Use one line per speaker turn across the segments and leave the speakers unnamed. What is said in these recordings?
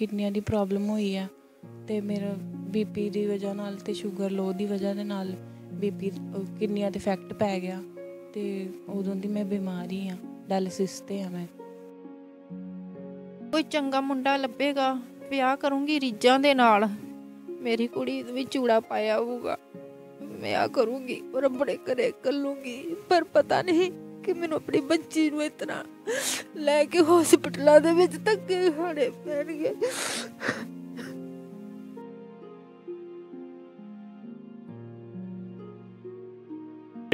ਕਿਡਨੀਆਂ ਦੀ problem ਹੋਈ ਆ ਤੇ ਮੇਰਾ ਬੀਪੀ ਦੀ ਵਜ੍ਹਾ ਨਾਲ ਤੇ ਸ਼ੂਗਰ ਲੋ ਦੀ ਵਜ੍ਹਾ ਦੇ ਨਾਲ ਬੀਪੀ ਕਿਡਨੀਆਂ ਤੇ ਇਫੈਕਟ ਪੈ ਗਿਆ ਤੇ ਉਦੋਂ ਦੀ ਮੈਂ ਬਿਮਾਰੀ ਆ ਡਾਇਲਿਸਿਸ ਤੇ ਆ ਮੈਂ
ਕੋਈ ਚੰਗਾ ਮੁੰਡਾ
ਲੱਭੇਗਾ ਵਿਆਹ
ਕਰੂੰਗੀ ਰੀਜਾਂ ਦੇ ਨਾਲ ਮੇਰੀ ਕੁੜੀ ਵੀ ਚੂੜਾ ਪਾਇਆ ਹੋਊਗਾ ਮੈਂ ਆ ਕਰੂੰਗੀ ਪਰ ਬੜੇ ਕਰੇ ਕੱਲੂਗੀ ਪਰ ਪਤਾ ਨਹੀਂ ਕਿ ਮੈਨੂੰ ਆਪਣੀ ਬੱਚੀ ਨੂੰ ਇਤਨਾ ਲੈ ਕੇ ਹਸਪੀਟਲਾਂ ਦੇ ਵਿੱਚ ਧੱਕੇ ਖਾਣੇ ਪੈਣਗੇ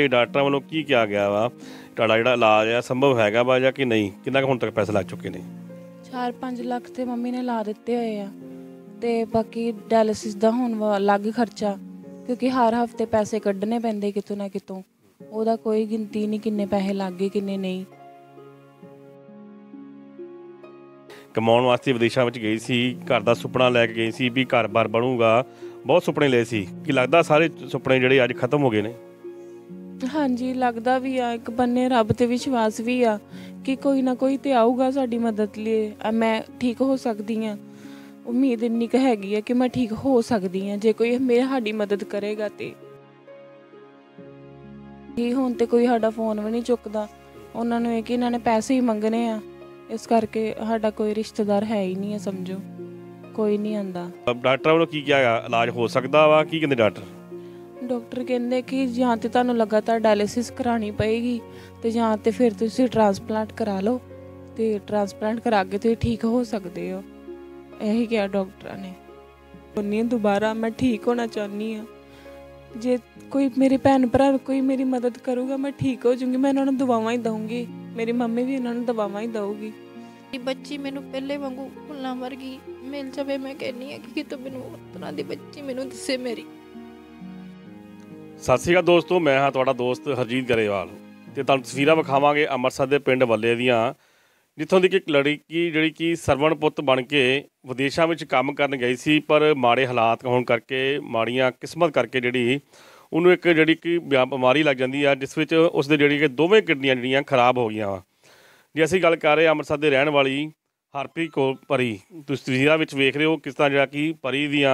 ਇਹ ਡਾਕਟਰਾਂ ਵੱਲੋਂ ਕੀ ਕਿਹਾ ਗਿਆ ਵਾ ਤੁਹਾਡਾ ਜਿਹੜਾ ਇਲਾਜ ਆ ਸੰਭਵ ਹੈਗਾ ਵਾ ਜਾਂ ਕਿ ਨਹੀਂ ਕਿੰਨਾ ਕੁ ਹੁਣ ਤੱਕ ਪੈਸੇ ਲੱਗ ਚੁੱਕੇ ਨੇ
4-5 ਲੱਖ ਤੇ ਮੰਮੀ ਨੇ ਲਾ ਦਿੱਤੇ ਹੋਏ ਆ ਤੇ ਬਾਕੀ ਡਾਇਲਿਸਿਸ ਦਾ ਹੁਣ ਅਲੱਗ ਖਰਚਾ ਕਿਉਂਕਿ ਹਰ ਹਫਤੇ ਪੈਸੇ ਕੱਢਣੇ ਪੈਂਦੇ ਕਿਤੋਂ ਨਾ ਕਿਤੋਂ ਉਹਦਾ ਕੋਈ ਗਿਣਤੀ ਨਹੀਂ ਕਿੰਨੇ ਪੈਸੇ ਲੱਗੇ ਕਿੰਨੇ ਨਹੀਂ
ਕਮਾਉਣ ਵਾਸਤੇ ਵਿਦੇਸ਼ਾਂ ਵਿੱਚ ਗਈ ਸੀ ਘਰ ਦਾ ਸੁਪਨਾ ਲੈ ਕੇ ਗਈ ਸੀ ਵੀ ਘਰ-ਬਾਰ ਬਣੂਗਾ ਬਹੁਤ ਸੁਪਨੇ ਲਏ ਸੀ ਕਿ ਲੱਗਦਾ ਸਾਰੇ ਸੁਪਨੇ ਜਿਹੜੇ ਅੱਜ ਖਤਮ ਹੋ ਗਏ ਨੇ
ਹਾਂਜੀ ਲੱਗਦਾ ਵੀ ਆ ਇੱਕ ਬੰਨੇ ਰੱਬ ਤੇ ਵਿਸ਼ਵਾਸ ਵੀ ਆ ਕਿ ਕੋਈ ਨਾ ਕੋਈ ਤੇ ਆਊਗਾ ਸਾਡੀ ਮਦਦ ਲਈ ਮੈਂ ਠੀਕ ਹੋ ਸਕਦੀ ਆ ਉਮੀਦ ਇੰਨੀ ਕੁ ਹੈਗੀ ਆ ਕਿ ਮੈਂ ਠੀਕ ਹੋ ਸਕਦੀ ਆ ਜੇ ਕੋਈ ਮੇਰੇ ਸਾਡੀ ਮਦਦ ਕਰੇਗਾ ਤੇ ਜੀ ਹੁਣ ਤੇ ਕੋਈ ਸਾਡਾ ਫੋਨ ਵੀ ਨਹੀਂ ਚੁੱਕਦਾ ਉਹਨਾਂ ਨੂੰ ਇਹ ਕਿ ਇਹਨਾਂ ਨੇ ਪੈਸੇ ਹੀ ਮੰਗਨੇ ਆ ਇਸ ਕਰਕੇ ਸਾਡਾ ਕੋਈ ਰਿਸ਼ਤੇਦਾਰ ਹੈ ਹੀ ਨਹੀਂ ਹੈ ਸਮਝੋ ਕੋਈ ਨਹੀਂ ਆਂਦਾ
ਡਾਕਟਰ ਵੱਲੋਂ ਕੀ ਕਿਹਾ ਇਲਾਜ ਹੋ ਸਕਦਾ ਵਾ ਕੀ ਕਹਿੰਦੇ ਡਾਕਟਰ
ਡਾਕਟਰ ਕਹਿੰਦੇ ਕਿ ਜਾਂ ਤੇ ਤੁਹਾਨੂੰ ਲਗਾਤਾਰ ਡਾਇਲਿਸਿਸ ਕਰਾਣੀ ਪਏਗੀ ਤੇ ਜਾਂ ਤੇ ਫਿਰ ਤੁਸੀਂ ਟ੍ਰਾਂਸਪਲਾਂਟ ਕਰਾ ਲਓ ਤੇ ਟ੍ਰਾਂਸਪਲਾਂਟ ਕਰਾ ਕੇ ਤੁਸੀਂ ਠੀਕ ਹੋ ਸਕਦੇ ਹੋ ਇਹੀ ਕਿਹਾ ਡਾਕਟਰਾਂ ਨੇ ਉਹਨੇ ਦੁਬਾਰਾ ਮੈਂ ਠੀਕ ਹੋਣਾ ਚਾਹੁੰਨੀ ਆ ਜੇ ਕੋਈ ਮੇਰੇ ਭੈਣ ਭਰਾ ਕੋਈ ਮੇਰੀ ਮਦਦ ਕਰੂਗਾ ਮੈਂ ਠੀਕ ਹੋ ਜਾਊਂਗੀ ਮੈਂ ਉਹਨਾਂ ਨੂੰ ਦਵਾਵਾਂ ਹੀ ਦਊਂਗੀ ਮੇਰੀ ਮੰਮੀ ਵੀ ਉਹਨਾਂ ਨੂੰ ਦਵਾਵਾਂ ਹੀ ਦਊਗੀ
ਕਿ ਬੱਚੀ ਮੈਨੂੰ ਪਹਿਲੇ ਵਾਂਗੂ ਫੁੱਲਾਂ ਵਰਗੀ ਮਿਲ ਜਾਵੇ ਮੈਂ ਕਹਿੰਨੀ ਆ ਕਿ ਤੂੰ ਮੈਨੂੰ
ਉਤਨਾ ਦੀ ਬੱਚੀ
ਮੈਨੂੰ ਦਿਸੇ ਮੇਰੀ
ਸਤਿ ਸ਼੍ਰੀ ਅਕਾਲ ਦੋਸਤੋ ਮੈਂ ਹਾਂ ਤੁਹਾਡਾ ਦੋਸਤ ਹਰਜੀਤ ਗਰੇਵਾਲ ਤੇ ਤੁਹਾਨੂੰ ਤਸਵੀਰਾਂ ਵਿਖਾਵਾਂਗੇ ਅੰਮ੍ਰਿਤਸਰ ਦੇ ਪਿੰਡ ਵੱਲੇ ਦੀਆਂ ਜਿੱਥੋਂ ਦੀ ਕਿ ਇੱਕ ਲੜਕੀ ਜਿਹੜੀ ਕਿ ਸਰਵਣ ਪੁੱਤ ਬਣ ਕੇ ਵਿਦੇਸ਼ਾਂ ਵਿੱਚ ਕੰਮ ਕਰਨ ਗਈ ਸੀ ਪਰ ਮਾੜੇ ਹਾਲਾਤ ਹੋਣ ਕਰਕੇ ਮਾੜੀਆਂ ਕਿਸਮਤ ਕਰਕੇ ਜਿਹੜੀ ਉਹਨੂੰ ਇੱਕ ਜਿਹੜੀ ਕਿ ਬਿਮਾਰੀ ਲੱਗ ਜਾਂਦੀ ਆ ਜਿਸ ਵਿੱਚ ਉਸ ਦੇ ਜਿਹੜੀ ਕਿ ਦੋਵੇਂ ਕਿਡਨੀਆਂ ਜਿਹੜੀਆਂ ਖਰਾਬ ਹੋ ਗਈਆਂ ਵਾ ਜੇ ਅਸੀਂ ਗੱਲ ਕਰ ਰਹੇ ਅੰਮ੍ਰਿਤਸਰ ਦੇ ਰਹਿਣ ਵਾਲੀ ਹਰਪ੍ਰੀਤ ਕੋ ਪਰੀ ਤੁਸੀਂ ਤਸਵੀਰਾਂ ਵਿੱਚ ਵੇਖ ਰਹੇ ਹੋ ਕਿਸ ਤਰ੍ਹਾਂ ਜਿਹੜਾ ਕਿ ਪਰੀ ਦੀਆਂ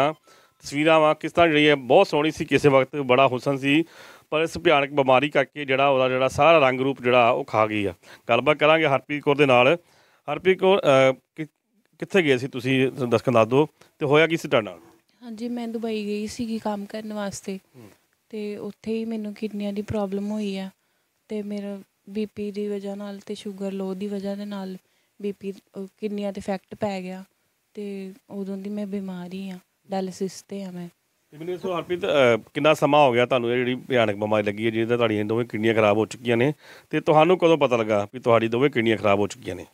ਤਸਵੀਰਾਂ ਵਾ ਕਿਸ ਤਰ੍ਹਾਂ ਜਿਹੜੀ ਹੈ ਬਹੁਤ ਸੋਹਣੀ ਸੀ ਕਿਸੇ ਵਕਤ ਬੜਾ ਹੁਸਨ ਸੀ ਪਰ ਇਸ ਭਿਆਨਕ ਬਿਮਾਰੀ ਕਰਕੇ ਜਿਹੜਾ ਉਹਦਾ ਜਿਹੜਾ ਸਾਰਾ ਰੰਗ ਰੂਪ ਜਿਹੜਾ ਉਹ ਖਾ ਗਈ ਆ ਗੱਲਬਾਤ ਕਰਾਂਗੇ ਹਰਪ੍ਰੀਤ ਕੋ ਦੇ ਨਾਲ ਹਰਪ੍ਰੀਤ ਕੋ ਕਿੱਥੇ ਗਏ ਸੀ ਤੁਸੀਂ ਦੱਸਣ ਦੱਸ ਦਿਓ ਤੇ ਹੋਇਆ ਕੀ ਸੀ ਤੁਹਾਡੇ ਨਾਲ
ਹਾਂਜੀ ਮੈਂ ਦੁਬਈ ਗਈ ਸੀਗੀ ਕੰਮ ਕਰਨ ਵਾਸਤੇ ਤੇ ਉੱਥੇ ਹੀ ਮੈਨੂੰ ਕਿਡਨੀਆਂ ਦੀ ਪ੍ਰੋਬਲਮ ਹੋਈ ਆ ਤੇ ਮੇਰਾ ਬੀਪੀ ਦੀ ਵਜ੍ਹਾ ਨਾਲ ਤੇ ਸ਼ੂਗਰ ਲੋ ਦੀ ਵਜ੍ਹਾ ਦੇ ਨਾਲ ਬੀਪੀ ਕਿੰਨੀਆਂ 'ਤੇ ਇਫੈਕਟ ਪੈ ਗਿਆ ਤੇ ਉਦੋਂ ਦੀ ਮੈਂ ਬਿਮਾਰੀ ਆ ਡਾਇਲਿਸਿਸ 'ਤੇ ਆ ਮੈਂ
ਮੈਨੂੰ ਇਸ ਹਰਪ੍ਰੀਤ ਕਿੰਨਾ ਸਮਾਂ ਹੋ ਗਿਆ ਤੁਹਾਨੂੰ ਇਹ ਜਿਹੜੀ ਭਿਆਨਕ ਬਿਮਾਰੀ ਲੱਗੀ ਹੈ ਜਿਹਦਾ ਤੁਹਾਡੀਆਂ ਦੋਵੇਂ ਕਿਡਨੀਆਂ ਖਰਾਬ ਹੋ ਚੁੱਕੀਆਂ ਨੇ ਤੇ ਤੁਹਾਨੂੰ ਕਦੋਂ ਪਤਾ ਲੱਗਾ ਵੀ ਤੁਹਾਡੀ ਦੋਵੇਂ ਕਿਡਨੀਆਂ ਖਰਾਬ ਹੋ ਚੁੱਕੀਆਂ ਨੇ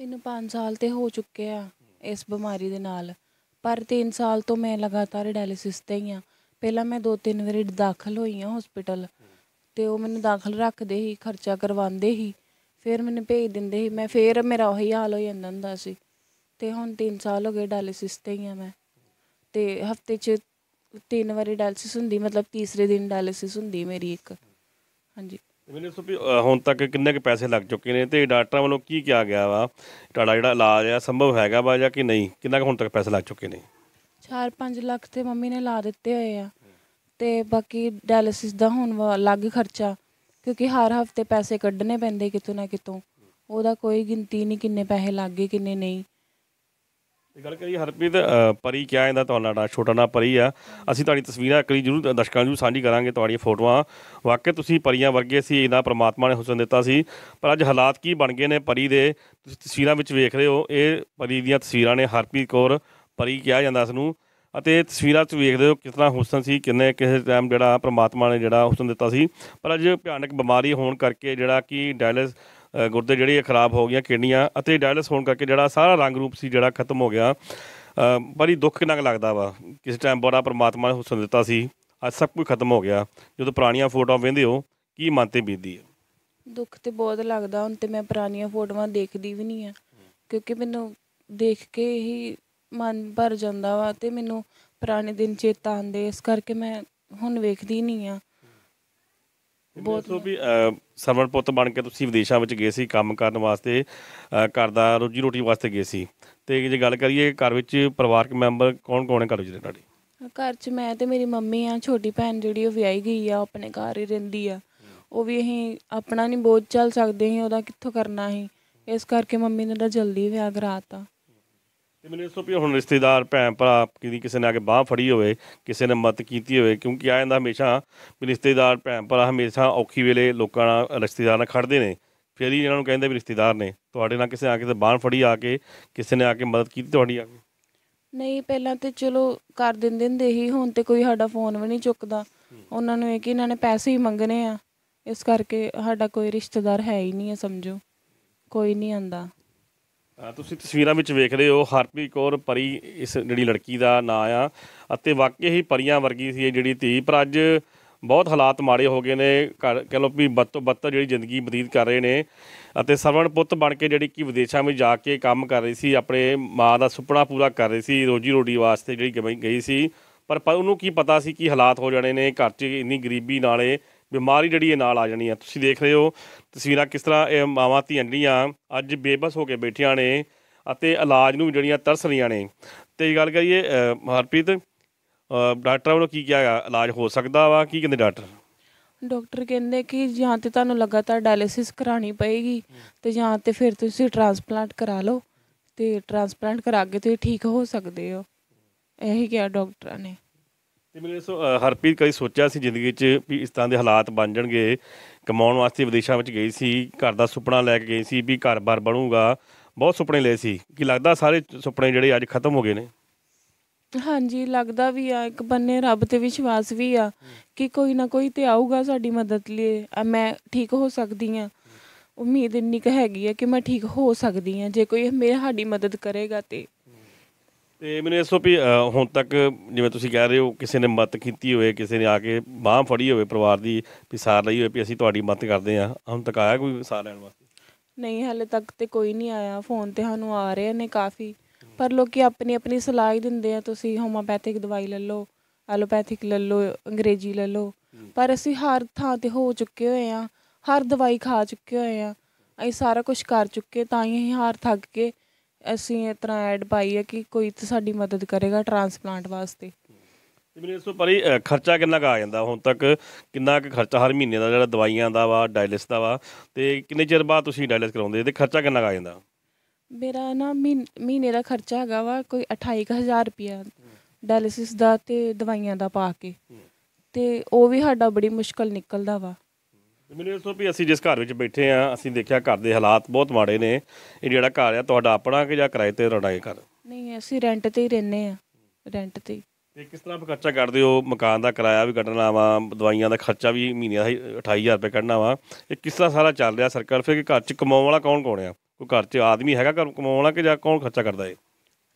ਮੈਨੂੰ 5 ਸਾਲ ਤੇ ਹੋ ਚੁੱਕੇ ਆ ਇਸ ਬਿਮਾਰੀ ਦੇ ਨਾਲ ਪਰ 3 ਸਾਲ ਤੋਂ ਮੈਂ ਲਗਾਤਾਰ ਡਾਇਲਿਸਿਸ ਤੇ ਹੀ ਆ ਪਹਿਲਾਂ ਮੈਂ 2-3 ਵਾਰੀ ਦਾਖਲ ਹੋਈ ਆ ਹਸਪੀਟਲ ਤੇ ਉਹ ਮੈਨੂੰ ਦਾਖਲ ਰੱਖਦੇ ਸੀ ਖਰਚਾ ਕਰਵਾਉਂਦੇ ਸੀ ਫਿਰ ਮੈਨੂੰ ਭੇਜ ਦਿੰਦੇ ਸੀ ਮੈਂ ਫਿਰ ਮੇਰਾ ਉਹੀ ਹਾਲ ਹੋ ਜਾਂਦਾ ਹੁੰਦਾ ਸੀ ਤੇ ਹੁਣ 3 ਸਾਲ ਹੋ ਗਏ ਡਾਇਲਿਸਿਸ 'ਤੇ ਹੀ ਆ ਮੈਂ ਤੇ ਹਫ਼ਤੇ 'ਚ ਤਿੰਨ ਵਾਰੀ ਡਾਇਲਿਸਿਸ ਹੁੰਦੀ ਮਤਲਬ ਤੀਸਰੇ ਦਿਨ ਡਾਇਲਿਸਿਸ ਹੁੰਦੀ ਮੇਰੀ ਇੱਕ ਹਾਂਜੀ ਮੈਨੂੰ ਸੁਪੀ
ਵੀ ਹੁਣ ਤੱਕ ਕਿੰਨੇ ਕ ਪੈਸੇ ਲੱਗ ਚੁੱਕੇ ਨੇ ਤੇ ਡਾਕਟਰਾਂ ਵੱਲੋਂ ਕੀ ਕਿਹਾ ਗਿਆ ਵਾ ਤੁਹਾਡਾ ਜਿਹੜਾ ਇਲਾਜ ਆ ਸੰਭਵ ਹੈਗਾ ਵਾ ਜਾਂ ਕਿ ਨਹੀਂ ਕਿੰਨਾ ਕ ਹੁਣ ਤੱਕ ਪੈਸੇ ਲੱਗ ਚੁੱਕੇ ਨੇ
4-5 ਲੱਖ ਤੇ ਮੰਮੀ ਨੇ ਲਾ ਦਿੱਤੇ ਹੋਏ ਆ ਤੇ ਬਾਕੀ ਡਾਇਲਿਸਿਸ ਦਾ ਹੁਣ ਵਾਲਾ ਅਲੱਗ ਖਰਚਾ ਕਿਉਂਕਿ ਹਰ ਹਫ਼ਤੇ ਪੈਸੇ ਕੱਢਣੇ ਪੈਂਦੇ ਕਿਤੋਂ ਨਾ ਕਿਤੋਂ ਉਹਦਾ ਕੋਈ ਗਿਣਤੀ ਨਹੀਂ ਕਿੰਨੇ ਪੈਸੇ ਲੱਗੇ ਕਿੰਨੇ ਨਹੀਂ
ਇਹ ਗੱਲ ਕਰੀ ਹਰਪ੍ਰੀਤ ਪਰੀ ਕਿਆ ਇਹਦਾ ਤੁਹਾਡਾ ਛੋਟਾ ਨਾ ਪਰੀ ਆ ਅਸੀਂ ਤੁਹਾਡੀ ਤਸਵੀਰਾਂ ਕਰੀ ਜਰੂਰ ਦਰਸ਼ਕਾਂ ਨੂੰ ਸਾਂਝੀ ਕਰਾਂਗੇ ਤੁਹਾਡੀਆਂ ਫੋਟੋਆਂ ਵਾਕਿਆ ਤੁਸੀਂ ਪਰੀਆਂ ਵਰਗੇ ਸੀ ਇਹਦਾ ਪ੍ਰਮਾਤਮਾ ਨੇ ਹੁਸਨ ਦਿੱਤਾ ਸੀ ਪਰ ਅੱਜ ਹਾਲਾਤ ਕੀ ਬਣ ਗਏ ਨੇ ਪਰੀ ਦੇ ਤੁਸੀਂ ਤਸਵੀਰਾਂ ਵਿੱਚ ਵੇਖ ਰਹੇ ਹੋ ਇਹ ਪਰੀ ਦੀਆਂ ਤਸਵੀਰਾਂ ਨੇ ਹਰਪ੍ਰੀਤ ਕੌਰ ਪਰੀ ਕਿਹਾ ਜਾਂਦਾ ਇਸ ਨੂੰ ਅਤੇ ਇਹ ਤਸਵੀਰਾਂ 'ਚ ਵੇਖਦੇ ਹੋ ਕਿਤਨਾ ਹੁਸਨ ਸੀ ਕਿੰਨੇ ਕਿਸੇ ਟਾਈਮ ਜਿਹੜਾ ਪ੍ਰਮਾਤਮਾ ਨੇ ਜਿਹੜਾ ਹੁਸਨ ਦਿੱਤਾ ਸੀ ਪਰ ਅੱਜ ਭਿਆਨਕ ਬਿਮਾਰੀ ਹੋਣ ਕਰਕੇ ਜਿਹੜਾ ਕਿ ਡਾਇਲਿਸ ਗੁਰਦੇ ਜਿਹੜੀ ਖਰਾਬ ਹੋ ਗਈਆਂ ਕਿਡਨੀਆਂ ਅਤੇ ਡਾਇਲਿਸ ਹੋਣ ਕਰਕੇ ਜਿਹੜਾ ਸਾਰਾ ਰੰਗ ਰੂਪ ਸੀ ਜਿਹੜਾ ਖਤਮ ਹੋ ਗਿਆ ਬੜੀ ਦੁੱਖ ਕਿੰਨਾ ਲੱਗਦਾ ਵਾ ਕਿਸੇ ਟਾਈਮ ਬੜਾ ਪ੍ਰਮਾਤਮਾ ਨੇ ਹੁਸਨ ਦਿੱਤਾ ਸੀ ਅੱਜ ਸਭ ਕੁਝ ਖਤਮ ਹੋ ਗਿਆ ਜਦੋਂ ਪੁਰਾਣੀਆਂ ਫੋਟੋਆਂ ਵੇਂਦੇ ਹੋ ਕੀ ਮਨ ਤੇ ਬੀਤਦੀ ਹੈ
ਦੁੱਖ ਤੇ ਬਹੁਤ ਲੱਗਦਾ ਹੁਣ ਤੇ ਮੈਂ ਪੁਰਾਣੀਆਂ ਫੋਟੋਆਂ ਦੇਖਦੀ ਵੀ ਨਹੀਂ ਆ ਕਿਉਂਕਿ ਮੈਨੂੰ ਦੇਖ ਕੇ ਹੀ ਮਨ ਭਰ ਜਾਂਦਾ ਵਾ ਤੇ ਮੈਨੂੰ ਪੁਰਾਣੇ ਦਿਨ ਚੇਤਾ ਆਉਂਦੇ ਇਸ ਕਰਕੇ ਮੈਂ ਹੁਣ ਵੇਖਦੀ ਨਹੀਂ ਆ
ਬਹੁਤ ਵੀ ਸਰਵਣ ਪੁੱਤ ਬਣ ਕੇ ਤੁਸੀਂ ਵਿਦੇਸ਼ਾਂ ਵਿੱਚ ਗਏ ਸੀ ਕੰਮ ਕਰਨ ਵਾਸਤੇ ਘਰ ਦਾ ਰੋਜੀ ਰੋਟੀ ਵਾਸਤੇ ਗਏ ਸੀ ਤੇ ਜੇ ਗੱਲ ਕਰੀਏ ਘਰ ਵਿੱਚ ਪਰਿਵਾਰਕ ਮੈਂਬਰ ਕੌਣ ਕੌਣ ਹੈ ਘਰ ਵਿੱਚ ਤੁਹਾਡੇ
ਘਰ 'ਚ ਮੈਂ ਤੇ ਮੇਰੀ ਮੰਮੀ ਆ ਛੋਟੀ ਭੈਣ ਜਿਹੜੀ ਉਹ ਵਿਆਹੀ ਗਈ ਆ ਆਪਣੇ ਘਰ ਹੀ ਰਹਿੰਦੀ ਆ ਉਹ ਵੀ ਅਸੀਂ ਆਪਣਾ ਨਹੀਂ ਬੋਝ ਚੱਲ ਸਕਦੇ ਹਾਂ ਉਹਦਾ ਕਿੱਥੋਂ ਕਰਨਾ ਹੈ ਇਸ ਕਰਕੇ ਮੰਮੀ ਨੇ ਤਾਂ ਜਲਦੀ ਵਿਆਹ ਕਰਾਤਾ
ਤੇ ਮੈਨੂੰ ਇਸ ਤੋਂ ਪਿਆ ਹੁਣ ਰਿਸ਼ਤੇਦਾਰ ਭੈਣ ਭਰਾ ਕਿਦੀ ਕਿਸੇ ਨੇ ਆ ਕੇ ਬਾਹ ਫੜੀ ਹੋਵੇ ਕਿਸੇ ਨੇ ਮਦਦ ਕੀਤੀ ਹੋਵੇ ਕਿਉਂਕਿ ਆ ਜਾਂਦਾ ਹਮੇਸ਼ਾ ਵੀ ਰਿਸ਼ਤੇਦਾਰ ਭੈਣ ਭਰਾ ਹਮੇਸ਼ਾ ਔਖੀ ਵੇਲੇ ਲੋਕਾਂ ਨਾਲ ਰਿਸ਼ਤੇਦਾਰ ਨਾਲ ਖੜਦੇ ਨੇ ਫਿਰ ਹੀ ਇਹਨਾਂ ਨੂੰ ਕਹਿੰਦੇ ਵੀ ਰਿਸ਼ਤੇਦਾਰ ਨੇ ਤੁਹਾਡੇ ਨਾਲ ਕਿਸੇ ਆ ਕੇ ਤੇ ਬਾਹ ਫੜੀ ਆ ਕੇ ਕਿਸੇ ਨੇ ਆ ਕੇ ਮਦਦ ਕੀਤੀ ਤੁਹਾਡੀ ਆ ਕੇ
ਨਹੀਂ ਪਹਿਲਾਂ ਤੇ ਚਲੋ ਕਰ ਦਿੰਦੇ ਹੁੰਦੇ ਹੀ ਹੁਣ ਤੇ ਕੋਈ ਸਾਡਾ ਫੋਨ ਵੀ ਨਹੀਂ ਚੁੱਕਦਾ ਉਹਨਾਂ ਨੂੰ ਇਹ ਕਿ ਇਹਨਾਂ ਨੇ ਪੈਸੇ ਹੀ ਮੰਗਨੇ ਆ ਇਸ ਕਰਕੇ ਸਾਡਾ ਕੋਈ ਰਿਸ਼ਤੇਦਾਰ ਹੈ ਹੀ ਨਹੀਂ ਸਮਝੋ ਕੋਈ ਨਹੀਂ ਆਂਦਾ
ਤੁਸੀਂ ਤਸਵੀਰਾਂ ਵਿੱਚ ਵੇਖ ਰਹੇ ਹੋ ਹਰਪ੍ਰੀਤ ਕੌਰ ਪਰੀ ਇਸ ਜਿਹੜੀ ਲੜਕੀ ਦਾ ਨਾਂ ਆ ਅਤੇ ਵਾਕਈ ਹੀ ਪਰੀਆਂ ਵਰਗੀ ਸੀ ਇਹ ਜਿਹੜੀ ਧੀ ਪਰ ਅੱਜ ਬਹੁਤ ਹਾਲਾਤ ਮਾੜੇ ਹੋ ਗਏ ਨੇ ਕਹ ਲੋ ਵੀ ਬੱਤ ਤੋਂ ਬੱਤ ਜਿਹੜੀ ਜ਼ਿੰਦਗੀ ਬਤੀਤ ਕਰ ਰਹੇ ਨੇ ਅਤੇ ਸਰਵਣ ਪੁੱਤ ਬਣ ਕੇ ਜਿਹੜੀ ਕਿ ਵਿਦੇਸ਼ਾਂ ਵਿੱਚ ਜਾ ਕੇ ਕੰਮ ਕਰ ਰਹੀ ਸੀ ਆਪਣੇ ਮਾਂ ਦਾ ਸੁਪਨਾ ਪੂਰਾ ਕਰ ਰਹੀ ਸੀ ਰੋਜੀ ਰੋਟੀ ਵਾਸਤੇ ਜਿਹੜੀ ਗਈ ਸੀ ਪਰ ਉਹਨੂੰ ਕੀ ਪਤਾ ਸੀ ਕਿ ਹਾਲਾਤ ਹੋ ਜਾਣੇ ਨੇ ਘਰ 'ਚ ਇੰਨੀ ਗਰੀਬੀ ਨਾਲੇ ਬਿਮਾਰੀ ਜਿਹੜੀ ਇਹ ਨਾਲ ਆ ਜਾਣੀ ਆ ਤੁਸੀਂ ਦੇਖ ਰਹੇ ਹੋ ਤਸਵੀਰਾਂ ਕਿਸ ਤਰ੍ਹਾਂ ਇਹ ਮਾਵਾਂ ਧੀਆਂ ਜਿਹੜੀਆਂ ਅੱਜ ਬੇਬਸ ਹੋ ਕੇ ਬੈਠੀਆਂ ਨੇ ਅਤੇ ਇਲਾਜ ਨੂੰ ਜਿਹੜੀਆਂ ਤਰਸ ਰਹੀਆਂ ਨੇ ਤੇ ਗੱਲ ਕਰੀਏ ਹਰਪ੍ਰੀਤ ਡਾਕਟਰ ਵੱਲੋਂ ਕੀ ਕਿਹਾ ਇਲਾਜ ਹੋ ਸਕਦਾ ਵਾ ਕੀ ਕਹਿੰਦੇ ਡਾਕਟਰ
ਡਾਕਟਰ ਕਹਿੰਦੇ ਕਿ ਜਾਂ ਤੇ ਤੁਹਾਨੂੰ ਲਗਾਤਾਰ ਡਾਇਲਿਸਿਸ ਕਰਾਣੀ ਪਏਗੀ ਤੇ ਜਾਂ ਤੇ ਫਿਰ ਤੁਸੀਂ ਟ੍ਰਾਂਸਪਲਾਂਟ ਕਰਾ ਲਓ ਤੇ ਟ੍ਰਾਂਸਪਲਾਂਟ ਕਰਾ ਕੇ ਤੁਸੀਂ ਠੀਕ ਹੋ ਸਕਦੇ ਹੋ ਇਹੀ ਕਿਹਾ ਡਾਕਟਰਾਂ ਨੇ
ਤੇ ਮੇਰੇ ਸੋ ਹਰਪ੍ਰੀਤ ਕਈ ਸੋਚਿਆ ਸੀ ਜ਼ਿੰਦਗੀ 'ਚ ਵੀ ਇਸ ਤਰ੍ਹਾਂ ਦੇ ਹਾਲਾਤ ਬਣ ਜਾਣਗੇ ਕਮਾਉਣ ਵਾਸਤੇ ਵਿਦੇਸ਼ਾਂ ਵਿੱਚ ਗਈ ਸੀ ਘਰ ਦਾ ਸੁਪਨਾ ਲੈ ਕੇ ਗਈ ਸੀ ਵੀ ਘਰ-ਬਾਰ ਬਣੂਗਾ ਬਹੁਤ ਸੁਪਨੇ ਲਏ ਸੀ ਕਿ ਲੱਗਦਾ ਸਾਰੇ ਸੁਪਨੇ ਜਿਹੜੇ ਅੱਜ ਖਤਮ ਹੋ ਗਏ ਨੇ
ਹਾਂਜੀ ਲੱਗਦਾ ਵੀ ਆ ਇੱਕ ਬੰਨੇ ਰੱਬ ਤੇ ਵਿਸ਼ਵਾਸ ਵੀ ਆ ਕਿ ਕੋਈ ਨਾ ਕੋਈ ਤੇ ਆਊਗਾ ਸਾਡੀ ਮਦਦ ਲਈ ਆ ਮੈਂ ਠੀਕ ਹੋ ਸਕਦੀ ਆ ਉਮੀਦ ਇੰਨੀ ਕ ਹੈਗੀ ਆ ਕਿ ਮੈਂ ਠੀਕ ਹੋ ਸਕਦੀ ਆ ਜੇ ਕੋਈ ਮੇਰੇ ਸਾਡੀ ਮਦਦ ਕਰੇਗਾ ਤੇ
ਤੇ ਮੈਨੂੰ ਐਸਓਪੀ ਹੁਣ ਤੱਕ ਜਿਵੇਂ ਤੁਸੀਂ ਕਹਿ ਰਹੇ ਹੋ ਕਿਸੇ ਨੇ ਮਤ ਕੀਤੀ ਹੋਵੇ ਕਿਸੇ ਨੇ ਆ ਕੇ ਬਾਹ ਫੜੀ ਹੋਵੇ ਪਰਿਵਾਰ ਦੀ ਪਿਸਾਰ ਲਈ ਹੋਵੇ ਵੀ ਅਸੀਂ ਤੁਹਾਡੀ ਮਤ ਕਰਦੇ ਆ ਹੁਣ ਤੱਕ ਆਇਆ ਕੋਈ ਸਾਰ ਲੈਣ ਵਾਸਤੇ
ਨਹੀਂ ਹਾਲੇ ਤੱਕ ਤੇ ਕੋਈ ਨਹੀਂ ਆਇਆ ਫੋਨ ਤੇ ਸਾਨੂੰ ਆ ਰਹੇ ਨੇ ਕਾਫੀ ਪਰ ਲੋਕੀ ਆਪਣੀ ਆਪਣੀ ਸਲਾਹ ਹੀ ਦਿੰਦੇ ਆ ਤੁਸੀਂ ਹੋਮੋਪੈਥਿਕ ਦਵਾਈ ਲੈ ਲਓ ਐਲੋਪੈਥਿਕ ਲੈ ਲਓ ਅੰਗਰੇਜ਼ੀ ਲੈ ਲਓ ਪਰ ਅਸੀਂ ਹਰ ਥਾਂ ਤੇ ਹੋ ਚੁੱਕੇ ਹੋਏ ਆ ਹਰ ਦਵਾਈ ਖਾ ਚੁੱਕੇ ਹੋਏ ਆ ਅਸੀਂ ਸਾਰਾ ਕੁਝ ਕਰ ਚੁੱਕੇ ਤਾਂ ਹੀ ਹਾਰ ਥੱਕ ਕੇ ਅਸੀਂ ਇਸ ਤਰ੍ਹਾਂ ਐਡ ਪਾਈ ਹੈ ਕਿ ਕੋਈ ਤੇ ਸਾਡੀ ਮਦਦ ਕਰੇਗਾ ਟ੍ਰਾਂਸਪਲਾਂਟ ਵਾਸਤੇ
ਜਿਵੇਂ ਇਸ ਤੋਂ ਪਰੀ ਖਰਚਾ ਕਿੰਨਾ ਕੁ ਆ ਜਾਂਦਾ ਹੁਣ ਤੱਕ ਕਿੰਨਾ ਕੁ ਖਰਚਾ ਹਰ ਮਹੀਨੇ ਦਾ ਜਿਹੜਾ ਦਵਾਈਆਂ ਦਾ ਵਾ ਡਾਇਲਿਸ ਦਾ ਵਾ ਤੇ ਕਿੰਨੇ ਚਿਰ ਬਾਅਦ ਤੁਸੀਂ ਡਾਇਲਿਸ ਕਰਾਉਂਦੇ ਤੇ ਖਰਚਾ ਕਿੰਨਾ ਕੁ ਆ ਜਾਂਦਾ
ਮੇਰਾ ਨਾ ਮਹੀਨੇ ਦਾ ਖਰਚਾ ਹੈਗਾ ਵਾ ਕੋਈ 28000 ਰੁਪਿਆ ਡਾਇਲਿਸਿਸ ਦਾ ਤੇ ਦਵਾਈਆਂ ਦਾ ਪਾ ਕੇ ਤੇ ਉਹ ਵੀ ਸਾਡਾ ਬੜੀ ਮੁਸ਼ਕਲ ਨਿਕਲਦਾ ਵਾ
ਮੈਨੂੰ ਦੱਸੋ ਵੀ ਅਸੀਂ ਜਿਸ ਘਰ ਵਿੱਚ ਬੈਠੇ ਆ ਅਸੀਂ ਦੇਖਿਆ ਘਰ ਦੇ ਹਾਲਾਤ ਬਹੁਤ ਮਾੜੇ ਨੇ ਇਹ ਜਿਹੜਾ ਘਰ ਆ ਤੁਹਾਡਾ ਆਪਣਾ ਕਿ ਜਾਂ ਕਿਰਾਏ ਤੇ ਰਹਿਣਾ ਹੈ ਘਰ
ਨਹੀਂ ਅਸੀਂ ਰੈਂਟ ਤੇ ਹੀ ਰਹਿੰਦੇ ਆ ਰੈਂਟ ਤੇ ਤੇ ਕਿਸ ਤਰ੍ਹਾਂ
ਖਰਚਾ ਕਰਦੇ ਹੋ ਮਕਾਨ ਦਾ ਕਿਰਾਇਆ ਵੀ ਕੱਢਣਾ ਵਾ ਦਵਾਈਆਂ ਦਾ ਖਰਚਾ ਵੀ ਮਹੀਨੇ ਦਾ 28000 ਰੁਪਏ ਕੱਢਣਾ ਵਾ ਇਹ ਕਿਸ ਤਰ੍ਹਾਂ ਸਾਰਾ ਚੱਲ ਰਿਹਾ ਸਰਕਾਰ ਫਿਰ ਕਿ ਘਰ 'ਚ ਕਮਾਉਣ ਵਾਲਾ ਕੌਣ ਕੌਣ ਆ ਕੋਈ ਘਰ 'ਚ ਆਦਮੀ ਹੈਗਾ ਘਰ ਕਮਾਉਣ ਵਾਲਾ ਕਿ ਜਾਂ ਕੌਣ ਖਰਚਾ ਕਰਦਾ ਏ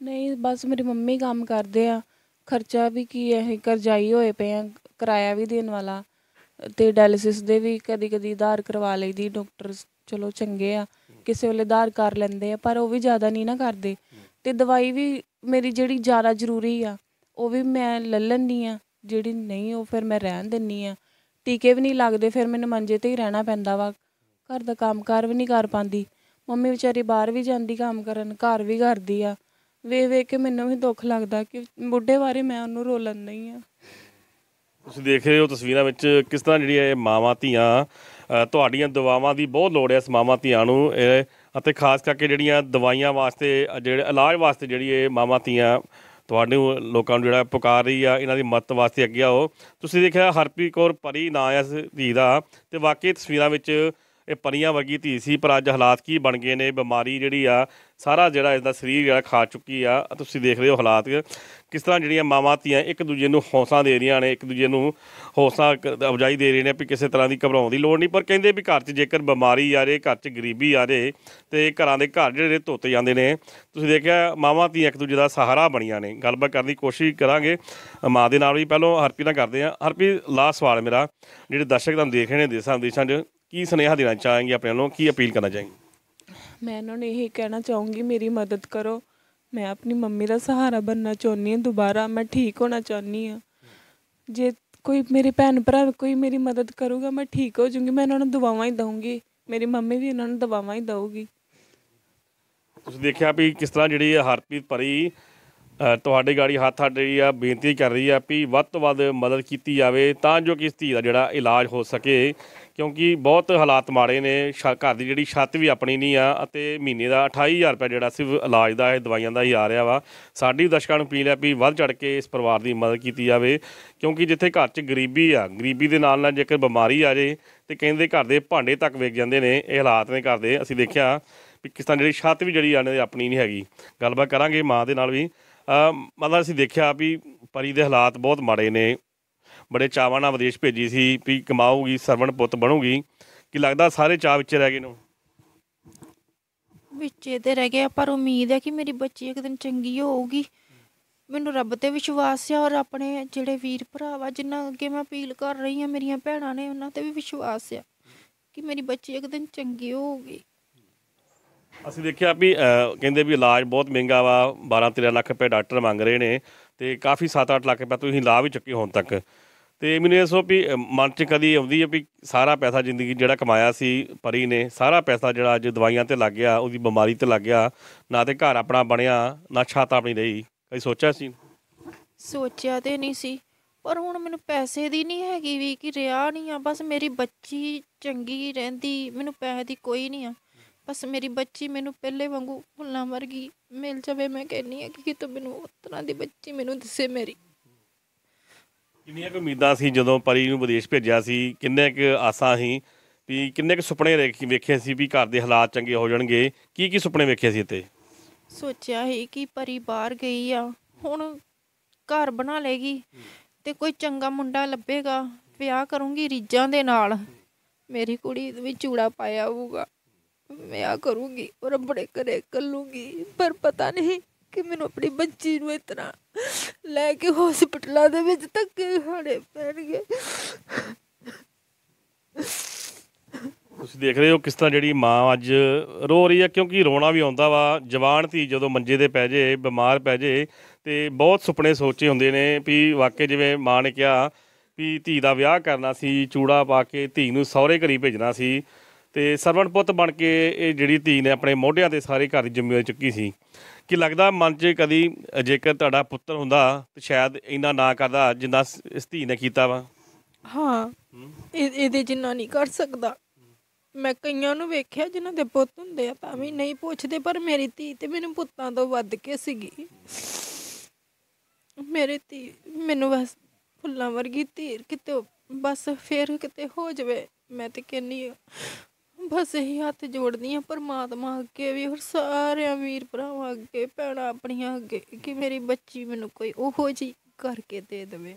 ਨਹੀਂ ਬਸ ਮੇਰੀ ਮੰਮੀ ਕੰਮ ਕਰਦੇ ਆ ਖਰਚਾ ਵੀ ਕੀ ਹੈ ਕਰਜ਼ਾਈ ਹੋਏ ਪਏ ਆ ਕਿਰਾਇਆ ਵੀ ਦੇਣ ਵਾਲਾ ਤੇ ਡਾਇਲਿਸਿਸ ਦੇ ਵੀ ਕਦੀ ਕਦੀ ਆਧਾਰ ਕਰਵਾ ਲਈਦੀ ਡਾਕਟਰ ਚਲੋ ਚੰਗੇ ਆ ਕਿਸੇ ਵੇਲੇ ਆਧਾਰ ਕਰ ਲੈਂਦੇ ਆ ਪਰ ਉਹ ਵੀ ਜ਼ਿਆਦਾ ਨਹੀਂ ਨਾ ਕਰਦੇ ਤੇ ਦਵਾਈ ਵੀ ਮੇਰੀ ਜਿਹੜੀ ਜ਼ਿਆਦਾ ਜ਼ਰੂਰੀ ਆ ਉਹ ਵੀ ਮੈਂ ਲੈ ਲੈਂਦੀ ਆ ਜਿਹੜੀ ਨਹੀਂ ਉਹ ਫਿਰ ਮੈਂ ਰਹਿਣ ਦਿੰਦੀ ਆ ਟੀਕੇ ਵੀ ਨਹੀਂ ਲੱਗਦੇ ਫਿਰ ਮੈਨੂੰ ਮੰਜੇ 'ਤੇ ਹੀ ਰਹਿਣਾ ਪੈਂਦਾ ਵਾ ਘਰ ਦਾ ਕੰਮਕਾਰ ਵੀ ਨਹੀਂ ਕਰ ਪਾਉਂਦੀ ਮੰਮੀ ਵਿਚਾਰੀ ਬਾਹਰ ਵੀ ਜਾਂਦੀ ਕੰਮ ਕਰਨ ਘਰ ਵੀ ਕਰਦੀ ਆ ਵੇ ਵੇ ਕੇ ਮੈਨੂੰ ਵੀ ਦੁੱਖ ਲੱਗਦਾ ਕਿ ਬੁੱਢੇ ਬਾਰੇ ਮੈਂ ਉਹਨੂੰ ਰੋਲਣ ਨਹੀਂ ਆ
ਤੁਸੀਂ ਦੇਖ ਰਹੇ ਹੋ ਤਸਵੀਰਾਂ ਵਿੱਚ ਕਿਸ ਤਰ੍ਹਾਂ ਜਿਹੜੀ ਇਹ ਮਾਵਾਂ ਧੀਆਂ ਤੁਹਾਡੀਆਂ ਦਵਾਵਾਂ ਦੀ ਬਹੁਤ ਲੋੜ ਹੈ ਇਸ ਮਾਵਾਂ ਧੀਆਂ ਨੂੰ ਅਤੇ ਖਾਸ ਕਰਕੇ ਜਿਹੜੀਆਂ ਦਵਾਈਆਂ ਵਾਸਤੇ ਜਿਹੜੇ ਇਲਾਜ ਵਾਸਤੇ ਜਿਹੜੀ ਇਹ ਮਾਵਾਂ ਧੀਆਂ ਤੁਹਾਡੇ ਲੋਕਾਂ ਨੂੰ ਜਿਹੜਾ ਪੁਕਾਰ ਰਹੀ ਆ ਇਹਨਾਂ ਦੀ ਮਦਦ ਵਾਸਤੇ ਅੱਗੇ ਆਓ ਤੁਸੀਂ ਦੇਖਿਆ ਹਰਪੀ ਕੌਰ ਪਰੀ ਨਾਂ ਆ ਇਸ ਧੀ ਦਾ ਤੇ ਵਾਕਈ ਤਸਵੀਰਾਂ ਵਿੱਚ ਇਹ ਪਰੀਆਂ ਵਰਗੀ ਧੀ ਸੀ ਪਰ ਅੱਜ ਹਾਲਾਤ ਕੀ ਬਣ ਗਏ ਨੇ ਬਿਮਾਰੀ ਜਿਹੜੀ ਆ ਸਾਰਾ ਜਿਹੜਾ ਇਸ ਦਾ ਸਰੀਰ ਜਿਹੜਾ ਖਾ ਚੁੱਕੀ ਆ ਤੁਸੀਂ ਦੇਖ ਰਹੇ ਹੋ ਹਾਲਾਤ ਕਿਸ ਤਰ੍ਹਾਂ ਜਿਹੜੀਆਂ ਮਾਵਾਂ ਧੀਆਂ ਇੱਕ ਦੂਜੇ ਨੂੰ ਹੌਸਲਾ ਦੇ ਰਹੀਆਂ ਨੇ ਇੱਕ ਦੂਜੇ ਨੂੰ ਹੌਸਲਾ ਅਬਜਾਈ ਦੇ ਰਹੇ ਨੇ ਵੀ ਕਿਸੇ ਤਰ੍ਹਾਂ ਦੀ ਘਬਰਾਉਣ ਦੀ ਲੋੜ ਨਹੀਂ ਪਰ ਕਹਿੰਦੇ ਵੀ ਘਰ 'ਚ ਜੇਕਰ ਬਿਮਾਰੀ ਆ ਰਹੀ ਘਰ 'ਚ ਗਰੀਬੀ ਆ ਰਹੀ ਤੇ ਘਰਾਂ ਦੇ ਘਰ ਜਿਹੜੇ ਧੁੱਤ ਜਾਂਦੇ ਨੇ ਤੁਸੀਂ ਦੇਖਿਆ ਮਾਵਾਂ ਧੀਆਂ ਇੱਕ ਦੂਜੇ ਦਾ ਸਹਾਰਾ ਬਣੀਆਂ ਨੇ ਗੱਲਬਾਤ ਕਰਨ ਦੀ ਕੋਸ਼ਿਸ਼ ਕਰਾਂਗੇ ਮਾਂ ਦੇ ਨਾਲ ਵੀ ਪਹਿਲਾਂ ਹਰਪੀ ਨਾਲ ਕਰਦੇ ਆ ਹਰਪੀ ਲਾਸਟ ਸਵਾਲ ਮੇਰਾ ਜਿਹੜੇ ਦਰਸ਼ਕ ਤੁਹਾਨੂੰ ਦੇਖ ਰਹੇ ਨੇ ਦੇਸਾਂ ਦੇਸ਼ਾਂ 'ਚ ਕੀ ਸੁਨੇਹਾ ਦੇਣਾ ਚਾਹਾਂਗੇ ਆਪਣੇ ਵੱਲੋਂ ਕੀ ਅਪੀਲ ਕਰਨਾ ਚਾਹਾਂਗੇ
ਮੈਂ ਉਹਨਾਂ ਨੂੰ ਇਹ ਕਹਿਣਾ ਚਾਹੂੰਗੀ ਮੇਰੀ ਮਦਦ ਕਰੋ ਮੈਂ ਆਪਣੀ ਮੰਮੀ ਦਾ ਸਹਾਰਾ ਬੰਨਣਾ ਚਾਹੁੰਨੀ ਹਾਂ ਦੁਬਾਰਾ ਮੈਂ ਠੀਕ ਹੋਣਾ ਚਾਹੁੰਨੀ ਹਾਂ ਜੇ ਕੋਈ ਮੇਰੇ ਭੈਣ ਭਰਾ ਕੋਈ ਮੇਰੀ ਮਦਦ ਕਰੂਗਾ ਮੈਂ ਠੀਕ ਹੋ ਜਾਊਂਗੀ ਮੈਂ ਉਹਨਾਂ ਨੂੰ ਦਵਾਵਾਂ ਹੀ ਦਵਾਂਗੀ ਮੇਰੀ ਮੰਮੀ ਵੀ ਉਹਨਾਂ ਨੂੰ ਦਵਾਵਾਂ ਹੀ ਦਊਗੀ
ਤੁਸੀਂ ਦੇਖਿਆ ਵੀ ਕਿਸ ਤਰ੍ਹਾਂ ਜਿਹੜੀ ਹਰਪ੍ਰੀਤ ਪਰੀ ਤੁਹਾਡੇ ਗਾੜੀ ਹੱਥ ਅੱਡ ਰਹੀ ਆ ਬੇਨਤੀ ਕਰ ਰਹੀ ਆ ਵੀ ਵੱਧ ਤੋਂ ਵੱਧ ਮਦਦ ਕੀਤੀ ਜਾਵੇ ਤਾਂ ਜੋ ਕਿ ਇਸ ਧੀ ਦਾ ਜਿਹੜਾ ਇਲਾਜ ਹੋ ਸਕੇ ਕਿਉਂਕਿ ਬਹੁਤ ਹਾਲਾਤ ਮਾੜੇ ਨੇ ਘਰ ਦੀ ਜਿਹੜੀ ਛੱਤ ਵੀ ਆਪਣੀ ਨਹੀਂ ਆ ਅਤੇ ਮਹੀਨੇ ਦਾ 28000 ਰੁਪਏ ਜਿਹੜਾ ਸਿਰਫ ਇਲਾਜ ਦਾ ਹੈ ਦਵਾਈਆਂ ਦਾ ਹੀ ਆ ਰਿਹਾ ਵਾ ਸਾਡੀ ਦਰਸ਼ਕਾਂ ਨੂੰ ਅਪੀਲ ਹੈ ਵੀ ਵੱਧ ਚੜ ਕੇ ਇਸ ਪਰਿਵਾਰ ਦੀ ਮਦਦ ਕੀਤੀ ਜਾਵੇ ਕਿਉਂਕਿ ਜਿੱਥੇ ਘਰ 'ਚ ਗਰੀਬੀ ਆ ਗਰੀਬੀ ਦੇ ਨਾਲ ਨਾਲ ਜੇਕਰ ਬਿਮਾਰੀ ਆ ਜੇ ਤੇ ਕਹਿੰਦੇ ਘਰ ਦੇ ਭਾਂਡੇ ਤੱਕ ਵੇਚ ਜਾਂਦੇ ਨੇ ਇਹ ਹਾਲਾਤ ਨੇ ਘਰ ਦੇ ਅਸੀਂ ਦੇਖਿਆ ਵੀ ਕਿਸ ਤਰ੍ਹਾਂ ਜਿਹੜੀ ਛੱਤ ਵੀ ਜਿਹੜੀ ਆਣੇ ਆਪਣੀ ਨਹੀਂ ਹੈਗੀ ਗੱਲਬਾਤ ਕਰਾਂਗੇ ਮਾਂ ਦੇ ਨਾਲ ਵੀ ਮਤਲਬ ਅਸੀਂ ਦੇਖਿਆ ਵੀ ਪਰੀ ਦੇ ਹਾਲਾਤ ਬਹੁਤ ਮਾੜੇ ਨੇ ਬੜੇ ਚਾਵਾਂ ਨਾਲ ਵਿਦੇਸ਼ ਭੇਜੀ ਸੀ ਵੀ ਕਮਾਊਗੀ ਸਰਵਣ ਪੁੱਤ ਬਣੂਗੀ ਕਿ ਲੱਗਦਾ ਸਾਰੇ ਚਾਹ ਵਿੱਚ ਰਹਿ ਗਏ ਨੂੰ
ਵਿੱਚੇ ਤੇ ਰਹਿ ਗਿਆ ਪਰ ਉਮੀਦ ਹੈ ਕਿ ਮੇਰੀ ਬੱਚੀ ਇੱਕ ਦਿਨ ਚੰਗੀ ਹੋਊਗੀ ਮੈਨੂੰ ਰੱਬ ਤੇ ਵਿਸ਼ਵਾਸ ਹੈ ਔਰ ਆਪਣੇ ਜਿਹੜੇ ਵੀਰ ਭਰਾ ਵਾ ਜਿਨ੍ਹਾਂ ਅੱਗੇ ਮੈਂ ਅਪੀਲ ਕਰ ਰਹੀ ਹਾਂ ਮੇਰੀਆਂ ਭੈਣਾਂ ਨੇ ਉਹਨਾਂ ਤੇ ਵੀ ਵਿਸ਼ਵਾਸ ਹੈ ਕਿ ਮੇਰੀ ਬੱਚੀ ਇੱਕ ਦਿਨ ਚੰਗੀ ਹੋਊਗੀ
ਅਸੀਂ ਦੇਖਿਆ ਵੀ ਕਹਿੰਦੇ ਵੀ ਇਲਾਜ ਬਹੁਤ ਮਹਿੰਗਾ ਵਾ 12 13 ਲੱਖ ਰੁਪਏ ਡਾਕਟਰ ਮੰਗ ਰਹੇ ਨੇ ਤੇ ਕਾਫੀ 7-8 ਲੱਖ ਰੁਪਏ ਤੁਸੀਂ ਲਾ ਵੀ ਚੁੱਕੇ ਹੁਣ ਤੱਕ ਤੇ ਮੈਨੂੰ ਇਹ ਸੋ ਵੀ ਮਨ 'ਚ ਕਦੀ ਆਉਂਦੀ ਹੈ ਵੀ ਸਾਰਾ ਪੈਸਾ ਜ਼ਿੰਦਗੀ ਜਿਹੜਾ ਕਮਾਇਆ ਸੀ ਪਰੀ ਨੇ ਸਾਰਾ ਪੈਸਾ ਜਿਹੜਾ ਅੱਜ ਦਵਾਈਆਂ ਤੇ ਲੱਗ ਗਿਆ ਉਹਦੀ ਬਿਮਾਰੀ ਤੇ ਲੱਗ ਗਿਆ ਨਾ ਤੇ ਘਰ ਆਪਣਾ ਬਣਿਆ ਨਾ ਛਾਤ ਆਪਣੀ ਰਹੀ ਕਈ ਸੋਚਿਆ ਸੀ
ਸੋਚਿਆ ਤੇ ਨਹੀਂ ਸੀ ਪਰ ਹੁਣ ਮੈਨੂੰ ਪੈਸੇ ਦੀ ਨਹੀਂ ਹੈਗੀ ਵੀ ਕਿ ਰਿਆ ਨਹੀਂ ਆ ਬਸ ਮੇਰੀ ਬੱਚੀ ਚੰਗੀ ਰਹਿੰਦੀ ਮੈਨੂੰ ਪੈਸੇ ਦੀ ਕੋਈ ਨਹੀਂ ਆ ਬਸ ਮੇਰੀ ਬੱਚੀ ਮੈਨੂੰ ਪਹਿਲੇ ਵਾਂਗੂ ਫੁੱਲਾਂ ਵਰਗੀ ਮਿਲ ਜਾਵੇ ਮੈਂ ਕਹਿੰਨੀ ਆ ਕਿ ਕਿਤੋਂ ਮੈਨੂੰ ਉਤਨਾ ਦੀ ਬੱਚੀ ਮੈਨੂੰ ਦਿਸੇ ਮੇਰੀ
ਕਿੰਨੀਆਂ ਕੁ ਉਮੀਦਾਂ ਸੀ ਜਦੋਂ ਪਰੀ ਨੂੰ ਵਿਦੇਸ਼ ਭੇਜਿਆ ਸੀ ਕਿੰਨੇ ਕੁ ਆਸਾਂ ਸੀ ਵੀ ਕਿੰਨੇ ਕੁ ਸੁਪਨੇ ਵੇਖੇ ਸੀ ਵੀ ਘਰ ਦੇ ਹਾਲਾਤ ਚੰਗੇ ਹੋ ਜਾਣਗੇ ਕੀ ਕੀ ਸੁਪਨੇ ਵੇਖੇ ਸੀ ਇੱਥੇ
ਸੋਚਿਆ ਸੀ ਕਿ ਪਰੀ ਬਾਹਰ ਗਈ ਆ ਹੁਣ ਘਰ ਬਣਾ ਲੇਗੀ ਤੇ ਕੋਈ ਚੰਗਾ ਮੁੰਡਾ ਲੱਭੇਗਾ ਵਿਆਹ ਕਰੂੰਗੀ ਰੀਜਾਂ ਦੇ ਨਾਲ ਮੇਰੀ ਕੁੜੀ ਵੀ ਚੂੜਾ ਪਾਇਆ ਹੋਊਗਾ ਵਿਆਹ ਕਰੂੰਗੀ ਰੱਬੜੇ ਬੜੇ ਕੱਲੂਗੀ ਪਰ ਪਤਾ ਨਹੀਂ ਕਿ ਮੈਨੂੰ ਆਪਣੀ ਬੱਚੀ ਨੂੰ ਇਤਨਾ ਲੈ ਕੇ ਹਸਪੀਟਲਾਂ ਦੇ ਵਿੱਚ ਧੱਕੇ ਖਾਣੇ ਪੈਣਗੇ
ਤੁਸੀਂ ਦੇਖ ਰਹੇ ਹੋ ਕਿਸ ਤਰ੍ਹਾਂ ਜਿਹੜੀ ਮਾਂ ਅੱਜ ਰੋ ਰਹੀ ਹੈ ਕਿਉਂਕਿ ਰੋਣਾ ਵੀ ਆਉਂਦਾ ਵਾ ਜਵਾਨ ਧੀ ਜਦੋਂ ਮੰਜੇ ਦੇ ਪੈ ਜੇ ਬਿਮਾਰ ਪੈ ਜੇ ਤੇ ਬਹੁਤ ਸੁਪਨੇ ਸੋਚੇ ਹੁੰਦੇ ਨੇ ਵੀ ਵਾਕੇ ਜਿਵੇਂ ਮਾਂ ਨੇ ਕਿਹਾ ਵੀ ਧੀ ਦਾ ਵਿਆਹ ਕਰਨਾ ਸੀ ਚੂੜਾ ਪਾ ਕੇ ਧੀ ਨੂੰ ਸਹੁਰੇ ਘਰੀ ਭੇਜਣਾ ਸੀ ਤੇ ਸਰਵਣ ਪੁੱਤ ਬਣ ਕੇ ਇਹ ਜਿਹੜੀ ਧੀ ਨੇ ਆਪਣੇ ਮੋਢਿਆਂ ਤੇ ਸਾਰੇ ਘਰ ਦੀ ਜ਼ਿੰਮੇਵਾਰੀ ਚੁੱਕੀ ਸੀ ਕਿ ਲੱਗਦਾ ਮਨ 'ਚ ਕਦੀ ਜੇਕਰ ਤੁਹਾਡਾ ਪੁੱਤਰ ਹੁੰਦਾ ਤਾਂ ਸ਼ਾਇਦ ਇੰਨਾ ਨਾ ਕਰਦਾ ਜਿੰਨਾ ਇਸ ਧੀ ਨੇ ਕੀਤਾ ਵਾ
ਹਾਂ ਇਹ ਇਹਦੇ ਜਿੰਨਾ ਨਹੀਂ ਕਰ ਸਕਦਾ ਮੈਂ ਕਈਆਂ ਨੂੰ ਵੇਖਿਆ ਜਿਨ੍ਹਾਂ ਦੇ ਪੁੱਤ ਹੁੰਦੇ ਆ ਤਾਂ ਵੀ ਨਹੀਂ ਪੁੱਛਦੇ ਪਰ ਮੇਰੀ ਧੀ ਤੇ ਮੈਨੂੰ ਪੁੱਤਾਂ ਤੋਂ ਵੱਧ ਕੇ ਸੀਗੀ ਮੇਰੀ ਧੀ ਮੈਨੂੰ ਬਸ ਫੁੱਲਾਂ ਵਰਗੀ ਧੀਰ ਕਿਤੇ ਬਸ ਫੇਰ ਕਿਤੇ ਹੋ ਜਾਵੇ ਮੈਂ ਤੇ ਕਹਿੰਨੀ ਆ ਬਸ ਇਹੀ ਹੱਥ ਜੋੜਦੀ ਆ ਪਰਮਾਤਮਾ ਅੱਗੇ ਵੀ ਹੋਰ ਸਾਰੇ ਵੀਰ ਭਰਾਵਾਂ ਅੱਗੇ ਭੈਣਾਂ ਆਪਣੀਆਂ ਅੱਗੇ ਕਿ ਮੇਰੀ ਬੱਚੀ ਮੈਨੂੰ ਕੋਈ ਉਹੋ ਜੀ ਕਰਕੇ ਦੇ ਦੇਵੇ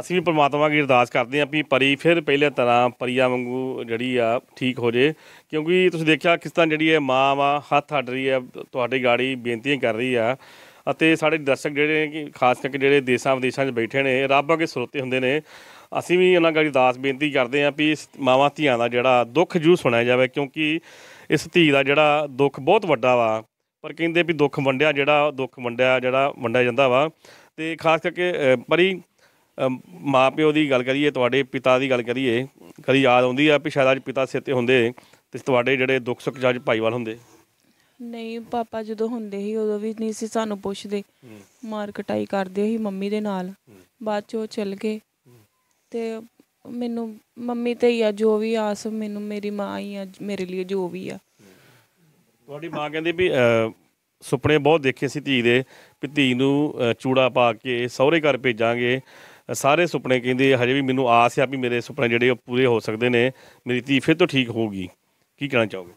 ਅਸੀਂ ਵੀ ਪਰਮਾਤਮਾ ਅੱਗੇ ਅਰਦਾਸ ਕਰਦੇ ਆਂ ਵੀ ਪਰੀ ਫਿਰ ਪਹਿਲੇ ਤਰ੍ਹਾਂ ਪਰੀਆ ਵਾਂਗੂ ਜਿਹੜੀ ਆ ਠੀਕ ਹੋ ਜੇ ਕਿਉਂਕਿ ਤੁਸੀਂ ਦੇਖਿਆ ਕਿਸ ਤਰ੍ਹਾਂ ਜਿਹੜੀ ਹੈ ਮਾਂ ਵਾ ਹੱਥ ਅੱਡ ਰਹੀ ਹੈ ਤੁਹਾਡੀ ਗਾੜੀ ਬੇਨਤੀਆਂ ਕਰ ਰਹੀ ਆ ਅਤੇ ਸਾਡੇ ਦਰਸ਼ਕ ਜਿਹੜੇ ਨੇ ਕਿ ਖਾਸ ਕਰਕੇ ਜਿਹੜੇ ਦੇਸ਼ਾਂ ਵਿਦੇਸ਼ਾਂ 'ਚ ਬੈਠੇ ਨੇ ਰੱਬ ਅੱਗੇ ਸਰੋਤੇ ਹੁੰਦੇ ਨੇ ਅਸੀਂ ਵੀ ਉਹਨਾਂ ਗਾੜੀ ਦਾਸ ਬੇਨਤੀ ਕਰਦੇ ਆਂ ਵੀ ਮਾਵਾਂ ਧੀਆਂ ਦਾ ਜਿਹੜਾ ਦੁੱਖ ਜੂ ਸੁਣਿਆ ਜਾਵੇ ਕਿਉਂਕਿ ਇਸ ਧੀ ਦਾ ਜਿਹੜਾ ਦੁੱਖ ਬਹੁਤ ਵੱਡਾ ਵਾ ਪਰ ਕਹਿੰਦੇ ਵੀ ਦੁੱਖ ਵੰਡਿਆ ਜਿਹੜਾ ਦੁੱਖ ਵੰਡਿਆ ਜਿਹੜਾ ਵੰਡਿਆ ਜਾਂਦਾ ਵਾ ਤੇ ਖਾਸ ਕਰਕੇ ਪਰੀ ਮਾਪਿਓ ਦੀ ਗੱਲ ਕਰੀਏ ਤੁਹਾਡੇ ਪਿਤਾ ਦੀ ਗੱਲ ਕਰੀਏ ਕਦੀ ਯਾਦ ਆਉਂਦੀ ਆ ਵੀ ਸ਼ਾਇਦ ਅੱਜ ਪਿਤਾ ਸਿੱਤੇ ਹੁੰਦੇ ਤੇ ਤੁਹਾਡੇ ਜਿਹੜੇ ਦੁੱਖ ਸੁੱਖ ਜੱਜ ਭਾਈਵਾਲ ਹੁੰਦੇ
ਨਹੀਂ ਪਾਪਾ ਜਦੋਂ ਹੁੰਦੇ ਸੀ ਉਦੋਂ ਵੀ ਨਹੀਂ ਸੀ ਸਾਨੂੰ ਪੁੱਛਦੇ ਮਾਰ ਕਟਾਈ ਕਰਦੇ ਸੀ ਮੰਮੀ ਦੇ ਨਾਲ ਬਾਅਦ ਚ ਉਹ ਚਲ ਗਏ ਤੇ ਮੈਨੂੰ ਮੰਮੀ 'ਤੇ ਹੀ ਆ ਜੋ ਵੀ ਆਸ ਮੈਨੂੰ ਮੇਰੀ ਮਾਂ ਹੀ ਆ ਮੇਰੇ ਲਈ ਜੋ ਵੀ ਆ
ਤੁਹਾਡੀ ਮਾਂ ਕਹਿੰਦੀ ਵੀ ਸੁਪਨੇ ਬਹੁਤ ਦੇਖੇ ਸੀ ਧੀ ਦੇ ਵੀ ਧੀ ਨੂੰ ਚੂੜਾ ਪਾ ਕੇ ਸਹੁਰੇ ਘਰ ਭੇਜਾਂਗੇ ਸਾਰੇ ਸੁਪਨੇ ਕਹਿੰਦੇ ਹਜੇ ਵੀ ਮੈਨੂੰ ਆਸ ਆ ਵੀ ਮੇਰੇ ਸੁਪਨੇ ਜਿਹੜੇ ਉਹ ਪੂਰੇ ਹੋ ਸਕਦੇ ਨੇ ਮੇਰੀ ਧੀ ਫਿਰ ਤੋਂ ਠੀਕ ਹੋਊਗੀ ਕੀ ਕਹਿਣਾ ਚਾਹੋਗੇ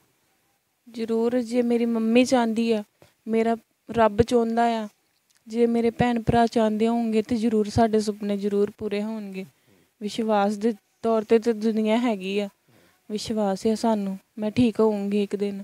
ਜ਼ਰੂਰ ਜੇ ਮੇਰੀ ਮੰਮੀ ਚਾਹੁੰਦੀ ਆ ਮੇਰਾ ਰੱਬ ਚਾਹੁੰਦਾ ਆ ਜੇ ਮੇਰੇ ਭੈਣ ਭਰਾ ਚਾਹੁੰਦੇ ਹੋਣਗੇ ਤੇ ਜ਼ਰੂਰ ਸਾਡੇ ਸੁਪਨੇ ਜ਼ਰੂਰ ਪੂਰੇ ਹੋਣਗੇ ਵਿਸ਼ਵਾਸ ਦੇ ਤੌਰ ਤੇ ਤੇ ਦੁਨੀਆ ਹੈਗੀ ਆ ਵਿਸ਼ਵਾਸ ਹੈ ਸਾਨੂੰ ਮੈਂ ਠੀਕ ਹੋਊਂਗੀ ਇੱਕ ਦਿਨ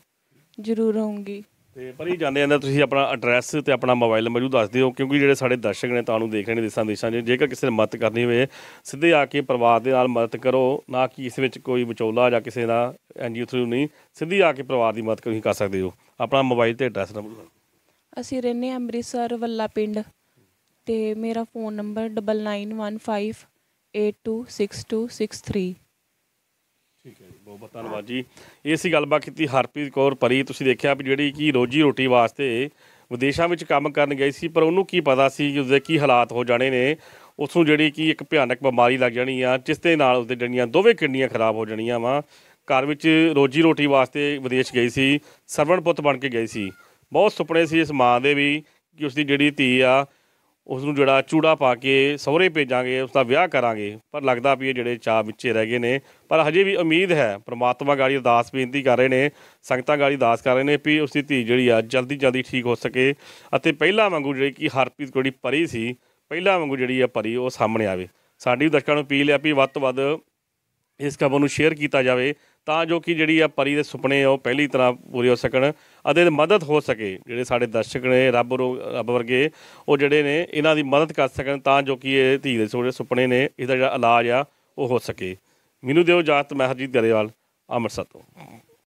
ਜ਼ਰੂਰ ਹੋਊਂਗੀ
ਤੇ ਪਰ ਇਹ ਜਾਣਦੇ ਆਂਦਾ ਤੁਸੀਂ ਆਪਣਾ ਐਡਰੈਸ ਤੇ ਆਪਣਾ ਮੋਬਾਈਲ ਨੰਬਰ ਜੂ ਦੱਸ ਦਿਓ ਕਿਉਂਕਿ ਜਿਹੜੇ ਸਾਡੇ ਦਰਸ਼ਕ ਨੇ ਤੁਹਾਨੂੰ ਦੇਖ ਰਹੇ ਨੇ ਦੇਸਾਂ ਦੇਸ਼ਾਂ 'ਚ ਜੇਕਰ ਕਿਸੇ ਨੇ ਮਦਦ ਕਰਨੀ ਹੋਵੇ ਸਿੱਧੇ ਆ ਕੇ ਪਰਿਵਾਰ ਦੇ ਨਾਲ ਮਦਦ ਕਰੋ ਨਾ ਕਿ ਇਸ ਵਿੱਚ ਕੋਈ ਵਿਚੋਲਾ ਜਾਂ ਕਿਸੇ ਦਾ ਐਨਜੀਓ ਥਰੂ ਨਹੀਂ ਸਿੱਧੀ ਆ ਕੇ ਪਰਿਵਾਰ ਦੀ ਮਦਦ ਕਰੀ ਕਰ ਸਕਦੇ ਹੋ ਆਪਣਾ ਮੋਬਾਈਲ ਤੇ ਐਡਰੈਸ ਨੰਬਰ
ਅਸੀਂ ਰਹਿੰਦੇ ਅੰਮ੍ਰਿਤਸਰ ਵੱਲਾ ਪਿੰਡ ਤੇ ਮੇਰਾ ਫੋਨ ਨੰਬਰ 9915 826263
ਠੀਕ ਹੈ ਜੀ ਬਹੁਤ ਬਹੁਤ ਧੰਨਵਾਦ ਜੀ ਇਹ ਸੀ ਗੱਲਬਾਤ ਕੀਤੀ ਹਰਪ੍ਰੀਤ ਕੌਰ ਪਰੀ ਤੁਸੀਂ ਦੇਖਿਆ ਵੀ ਜਿਹੜੀ ਕੀ ਰੋਜੀ ਰੋਟੀ ਵਾਸਤੇ ਵਿਦੇਸ਼ਾਂ ਵਿੱਚ ਕੰਮ ਕਰਨ ਗਈ ਸੀ ਪਰ ਉਹਨੂੰ ਕੀ ਪਤਾ ਸੀ ਕਿ ਉਸਦੇ ਕੀ ਹਾਲਾਤ ਹੋ ਜਾਣੇ ਨੇ ਉਸ ਨੂੰ ਜਿਹੜੀ ਕੀ ਇੱਕ ਭਿਆਨਕ ਬਿਮਾਰੀ ਲੱਗ ਜਾਣੀ ਆ ਜਿਸ ਦੇ ਨਾਲ ਉਸਦੇ ਜਿਹੜੀਆਂ ਦੋਵੇਂ ਕਿਡਨੀਆਂ ਖਰਾਬ ਹੋ ਜਾਣੀਆਂ ਵਾ ਘਰ ਵਿੱਚ ਰੋਜੀ ਰੋਟੀ ਵਾਸਤੇ ਵਿਦੇਸ਼ ਗਈ ਸੀ ਸਰਵਣ ਪੁੱਤ ਬਣ ਕੇ ਗਈ ਸੀ ਬਹੁਤ ਸੁਪਨੇ ਸੀ ਇਸ ਮਾਂ ਦੇ ਵੀ ਕਿ ਉਸ ਦੀ ਜਿਹੜੀ ਧੀ ਆ ਉਸ ਨੂੰ ਜਿਹੜਾ ਚੂੜਾ ਪਾ ਕੇ ਸਹੁਰੇ ਭੇਜਾਂਗੇ ਉਸ ਦਾ ਵਿਆਹ ਕਰਾਂਗੇ ਪਰ ਲੱਗਦਾ ਵੀ ਇਹ ਜਿਹੜੇ ਚਾਹ ਵਿੱਚੇ ਰਹਿ ਗਏ ਨੇ ਪਰ ਹਜੇ ਵੀ ਉਮੀਦ ਹੈ ਪ੍ਰਮਾਤਮਾ ਗਾੜੀ ਅਰਦਾਸ ਬੇਨਤੀ ਕਰ ਰਹੇ ਨੇ ਸੰਗਤਾਂ ਗਾੜੀ ਅਰਦਾਸ ਕਰ ਰਹੇ ਨੇ ਵੀ ਉਸ ਦੀ ਧੀ ਜਿਹੜੀ ਆ ਜਲਦੀ ਜਲਦੀ ਠੀਕ ਹੋ ਸਕੇ ਅਤੇ ਪਹਿਲਾਂ ਵਾਂਗੂ ਜਿਹੜੀ ਕਿ ਹਰਪ੍ਰੀਤ ਕੋੜੀ ਪਰੀ ਸੀ ਪਹਿਲਾਂ ਵਾਂਗੂ ਜਿਹੜੀ ਆ ਪਰੀ ਉਹ ਸਾਹਮਣੇ ਆਵੇ ਸਾਡੀ ਦਰਸ਼ਕਾਂ ਨੂੰ ਅਪੀਲ ਹੈ ਵੀ ਵੱਧ ਤੋਂ ਵੱਧ ਇਸ ਖਬਰ ਨੂੰ ਸ਼ੇਅਰ ਕੀਤਾ ਜਾਵੇ ਤਾਂ ਜੋ ਕਿ ਜਿਹੜੀ ਆ ਪਰੀ ਦੇ ਸੁਪਨੇ ਆ ਉਹ ਪਹਿਲੀ ਤਰ੍ਹਾਂ ਪੂਰੇ ਹੋ ਸਕਣ ਅਤੇ ਮਦਦ ਹੋ ਸਕੇ ਜਿਹੜੇ ਸਾਡੇ ਦਰਸ਼ਕ ਨੇ ਰੱਬ ਰੱਬ ਵਰਗੇ ਉਹ ਜਿਹੜੇ ਨੇ ਇਹਨਾਂ ਦੀ ਮਦਦ ਕਰ ਸਕਣ ਤਾਂ ਜੋ ਕਿ ਇਹ ਧੀ ਦੇ ਜਿਹੜੇ ਸੁਪਨੇ ਨੇ ਇਹਦਾ ਜਿਹੜਾ ਇਲਾਜ ਆ ਉਹ ਹੋ ਸਕੇ ਮੈਨੂੰ ਦਿਓ ਜਾਤ ਮਹਰਜੀਤ ਗਰੇਵਾਲ ਅੰਮ੍ਰਿਤਸਰ ਤੋਂ